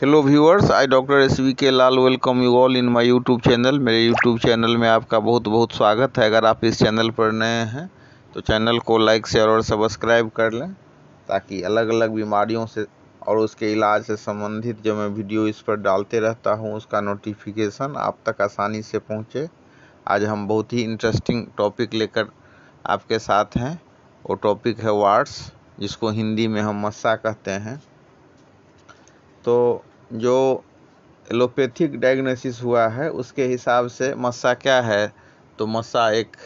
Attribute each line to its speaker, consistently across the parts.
Speaker 1: hello viewers I doctor S V K Lal welcome you all in my YouTube channel मेरे YouTube channel में आपका बहुत बहुत स्वागत है अगर आप इस चैनल पर नए हैं तो चैनल को लाइक शेयर और सब्सक्राइब कर लें ताकि अलग अलग बीमारियों से और उसके इलाज से संबंधित जो मैं वीडियो इस पर डालते रहता हूँ उसका नोटिफिकेशन आप तक आसानी से पहुँचे आज हम बहुत ही इंटरेस्टिंग टॉपिक लेकर आपके साथ हैं वो टॉपिक है वार्ड्स जिसको हिंदी में हम मस्सा कहते हैं तो जो एलोपैथिक डायग्नोसिस हुआ है उसके हिसाब से मस्सा क्या है तो मस्सा एक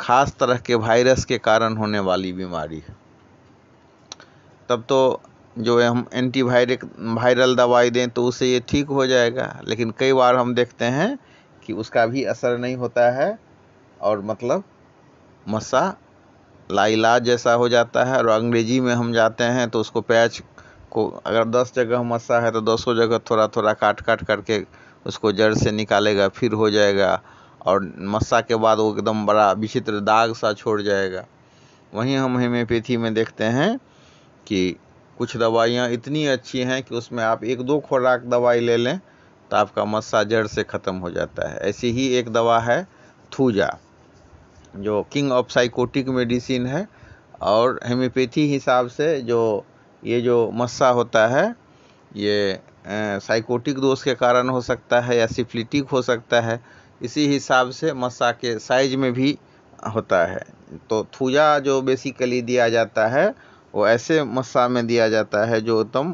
Speaker 1: ख़ास तरह के वायरस के कारण होने वाली बीमारी है तब तो जो हम एंटीवायरिक वायरल दवाई दें तो उससे ये ठीक हो जाएगा लेकिन कई बार हम देखते हैं कि उसका भी असर नहीं होता है और मतलब मस्सा लाइलाज जैसा हो जाता है और अंग्रेजी में हम जाते हैं तो उसको पैच को अगर दस जगह मसा है तो दसों जगह थोड़ा थोड़ा काट काट करके उसको जड़ से निकालेगा फिर हो जाएगा और मसा के बाद वो एकदम बड़ा विचित्र दाग सा छोड़ जाएगा वहीं हम हेम्योपैथी में देखते हैं कि कुछ दवाइयाँ इतनी अच्छी हैं कि उसमें आप एक दो खुराक दवाई ले लें तो आपका मस्सा जड़ से ख़त्म हो जाता है ऐसी ही एक दवा है थूजा जो किंग ऑफ साइकोटिक मेडिसिन है और हेम्योपैथी हिसाब से जो ये जो मस्सा होता है ये साइकोटिक दोष के कारण हो सकता है या सिफ्लिटिक हो सकता है इसी हिसाब से मस्सा के साइज में भी होता है तो थूजा जो बेसिकली दिया जाता है वो ऐसे मस्सा में दिया जाता है जो एकदम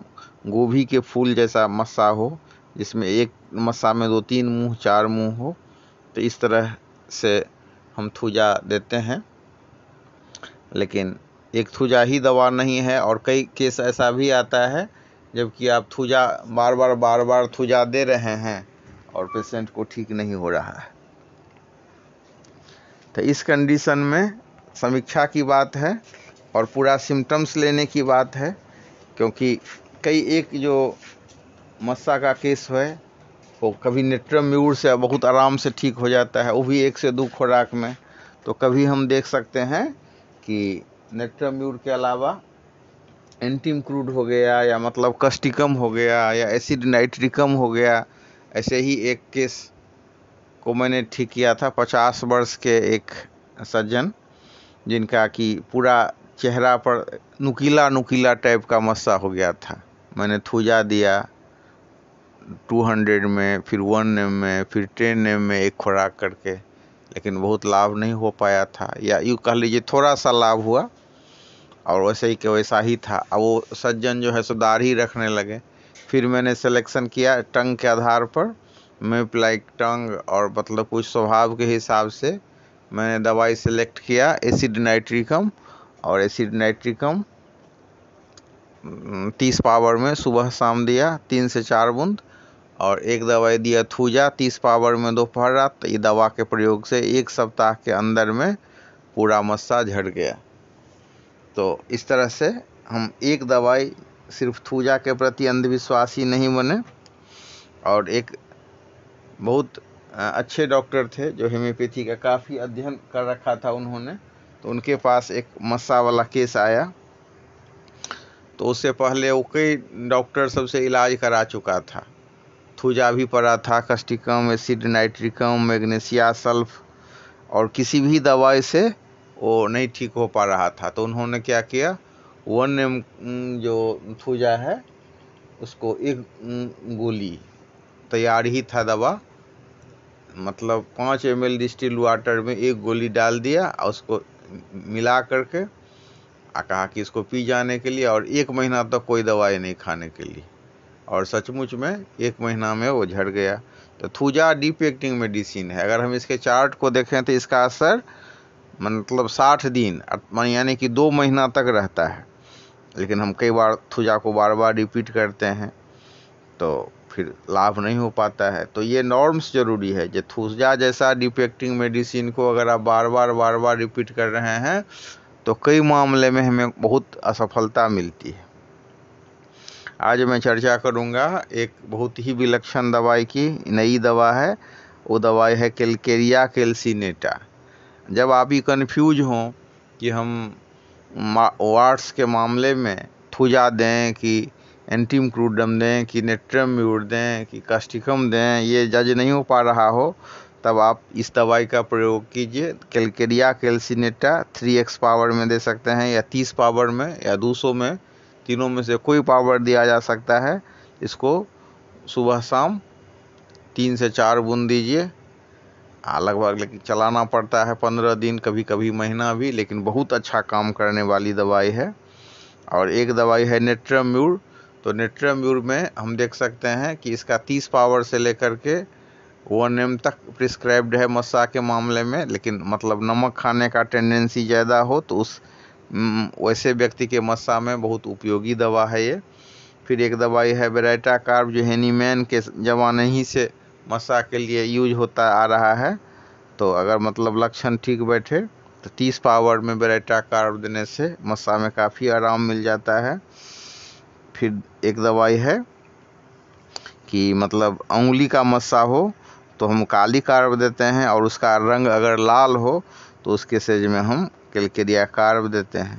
Speaker 1: गोभी के फूल जैसा मस्सा हो जिसमें एक मस्सा में दो तीन मुंह चार मुंह हो तो इस तरह से हम थूजा देते हैं लेकिन एक थुजा ही दवा नहीं है और कई केस ऐसा भी आता है जबकि आप थूजा बार बार बार बार थुजा दे रहे हैं और पेशेंट को ठीक नहीं हो रहा है तो इस कंडीशन में समीक्षा की बात है और पूरा सिम्टम्स लेने की बात है क्योंकि कई एक जो मस्सा का केस है वो कभी नेट्रम्यूर से बहुत आराम से ठीक हो जाता है वो भी एक से दो खुराक में तो कभी हम देख सकते हैं कि नेक्ट्राम्यूर के अलावा एंटीम क्रूड हो गया या मतलब कस्टिकम हो गया या एसिड नाइट्रिकम हो गया ऐसे ही एक केस को मैंने ठीक किया था पचास वर्ष के एक सज्जन जिनका कि पूरा चेहरा पर नुकीला नुकीला टाइप का मस्सा हो गया था मैंने थूजा दिया टू हंड्रेड में फिर वन एम में फिर टेन एम में एक खुराक करके लेकिन बहुत लाभ नहीं हो पाया था या यूँ कह लीजिए थोड़ा सा लाभ हुआ और वैसे ही के वैसा ही था अब वो सज्जन जो है सो दाढ़ी रखने लगे फिर मैंने सिलेक्शन किया टंग के आधार पर मेप लाइक टंग और मतलब कुछ स्वभाव के हिसाब से मैंने दवाई सेलेक्ट किया एसिड नाइट्रिकम और एसिड नाइट्रिकम तीस पावर में सुबह शाम दिया तीन से चार बूंद और एक दवाई दिया थूजा तीस पावर में दोपहर रात ये दवा के प्रयोग से एक सप्ताह के अंदर में पूरा मस्सा झड़ गया तो इस तरह से हम एक दवाई सिर्फ थूजा के प्रति अंधविश्वासी नहीं बने और एक बहुत अच्छे डॉक्टर थे जो होम्योपैथी का काफ़ी अध्ययन कर रखा था उन्होंने तो उनके पास एक मस्सा वाला केस आया तो उससे पहले वो कई डॉक्टर सबसे इलाज करा चुका था थूजा भी पड़ा था causticum acid nitricum magnesia sulph और किसी भी दवाई से वो नहीं ठीक हो पा रहा था तो उन्होंने क्या किया वन एम जो थूजा है उसको एक गोली तैयार ही था दवा मतलब पाँच एम एल डिस्टिल वाटर में एक गोली डाल दिया और उसको मिला करके आ कहा कि इसको पी जाने के लिए और एक महीना तक तो कोई दवाई नहीं खाने के लिए और सचमुच में एक महीना में वो झड़ गया तो थूजा डिपेक्टिंग मेडिसिन है अगर हम इसके चार्ट को देखें तो इसका असर मतलब साठ दिन यानी कि दो महीना तक रहता है लेकिन हम कई बार थुजा को बार बार रिपीट करते हैं तो फिर लाभ नहीं हो पाता है तो ये नॉर्म्स ज़रूरी है जो थुजा जैसा डिफेक्टिंग मेडिसिन को अगर आप बार बार बार बार रिपीट कर रहे हैं तो कई मामले में हमें बहुत असफलता मिलती है आज मैं चर्चा करूंगा एक बहुत ही विलक्षण दवाई की नई दवा है वो दवाई है कैलकेरिया कैल्सिनेटा जब आप ये कन्फ्यूज हों कि हम वार्ड्स के मामले में थुजा दें कि एंटीम क्रूडम दें कि नेट्रम म्यूट दें कि कास्टिकम दें ये जज नहीं हो पा रहा हो तब आप इस दवाई का प्रयोग कीजिए calcarea calcinata three X power में दे सकते हैं या तीस पावर में या दो सौ में तीनों में से कोई पावर दिया जा सकता है इसको सुबह शाम तीन से चार बूंद दीजिए लगभग लेकिन चलाना पड़ता है पंद्रह दिन कभी कभी महीना भी लेकिन बहुत अच्छा काम करने वाली दवाई है और एक दवाई है नेट्रम्यूर तो नेट्रम्यूर में हम देख सकते हैं कि इसका तीस पावर से लेकर के वन एम तक प्रिस्क्राइब्ड है मस्सा के मामले में लेकिन मतलब नमक खाने का टेंडेंसी ज़्यादा हो तो उस वैसे व्यक्ति के मस्सा में बहुत उपयोगी दवा है ये फिर एक दवाई है बेराइटा कार्ब जो हैनीमैन के जमाने ही से मसा के लिए यूज होता आ रहा है तो अगर मतलब लक्षण ठीक बैठे तो तीस पावर में बेरेटा कार्ब देने से मसा में काफ़ी आराम मिल जाता है फिर एक दवाई है कि मतलब उंगली का मसा हो तो हम काली कार्ब देते हैं और उसका रंग अगर लाल हो तो उसके सेज में हम कैलकेरिया कार्ब देते हैं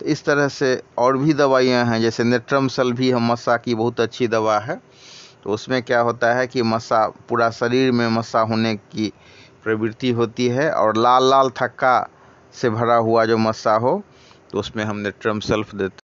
Speaker 1: तो इस तरह से और भी दवाइयाँ हैं जैसे नेट्रम भी हम मसा की बहुत अच्छी दवा है तो उसमें क्या होता है कि मसा पूरा शरीर में मसा होने की प्रवृत्ति होती है और लाल लाल थक्का से भरा हुआ जो मसा हो तो उसमें हमने ट्रम सेल्फ देते